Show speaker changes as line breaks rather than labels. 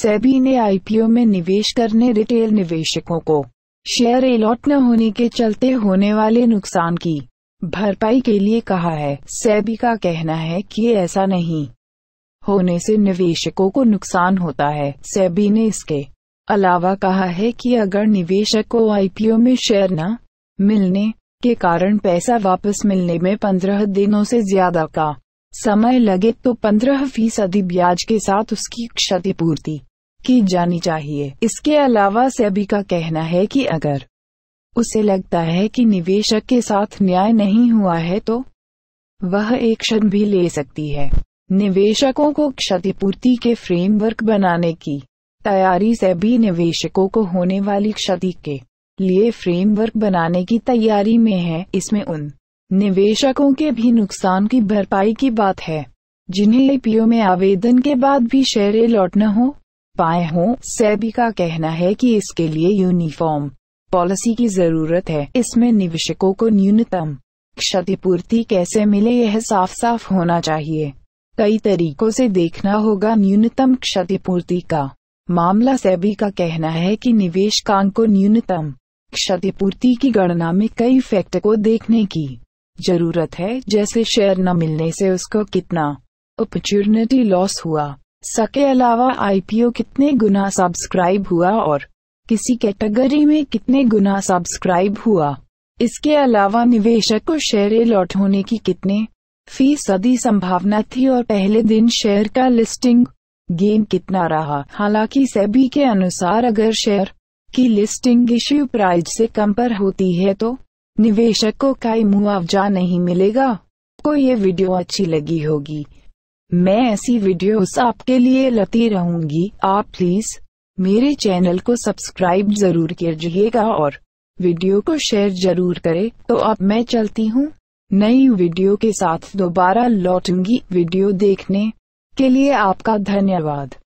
सेबी ने आईपीओ में निवेश करने रिटेल निवेशकों को शेयर एलॉट न होने के चलते होने वाले नुकसान की भरपाई के लिए कहा है सेबी का कहना है कि ऐसा नहीं होने से निवेशकों को नुकसान होता है सेबी ने इसके अलावा कहा है कि अगर निवेशक को आईपीओ में शेयर न मिलने के कारण पैसा वापस मिलने में पंद्रह दिनों से ज्यादा का समय लगे तो पंद्रह फीसदी ब्याज के साथ उसकी क्षतिपूर्ति की जानी चाहिए इसके अलावा सेबी का कहना है कि अगर उसे लगता है कि निवेशक के साथ न्याय नहीं हुआ है तो वह एक क्षण भी ले सकती है निवेशकों को क्षतिपूर्ति के फ्रेमवर्क बनाने की तैयारी सेबी निवेशकों को होने वाली क्षति के लिए फ्रेमवर्क बनाने की तैयारी में है इसमें उन निवेशकों के भी नुकसान की भरपाई की बात है जिन्हें लिपियों में आवेदन के बाद भी शेयर लौटना हो पाए हों सेबी का कहना है कि इसके लिए यूनिफॉर्म पॉलिसी की जरूरत है इसमें निवेशकों को न्यूनतम क्षतिपूर्ति कैसे मिले यह साफ साफ होना चाहिए कई तरीकों से देखना होगा न्यूनतम क्षतिपूर्ति का मामला सेबी का कहना है कि कांग को न्यूनतम क्षतिपूर्ति की गणना में कई फैक्टर को देखने की जरूरत है जैसे शेयर न मिलने से उसको कितना अपॉर्चुनिटी लॉस हुआ सके अलावा आईपीओ कितने गुना सब्सक्राइब हुआ और किसी कैटेगरी में कितने गुना सब्सक्राइब हुआ इसके अलावा निवेशक को शेयर लौट होने की कितने फीसदी संभावना थी और पहले दिन शेयर का लिस्टिंग गेन कितना रहा हालांकि सेबी के अनुसार अगर शेयर की लिस्टिंग इश्यू प्राइस से कम पर होती है तो निवेशक को कई मुआवजा नहीं मिलेगा को तो ये वीडियो अच्छी लगी होगी मैं ऐसी वीडियोस आपके लिए लती रहूंगी आप प्लीज मेरे चैनल को सब्सक्राइब जरूर कीजिएगा और वीडियो को शेयर जरूर करें तो अब मैं चलती हूँ नई वीडियो के साथ दोबारा लौटूंगी वीडियो देखने के लिए आपका धन्यवाद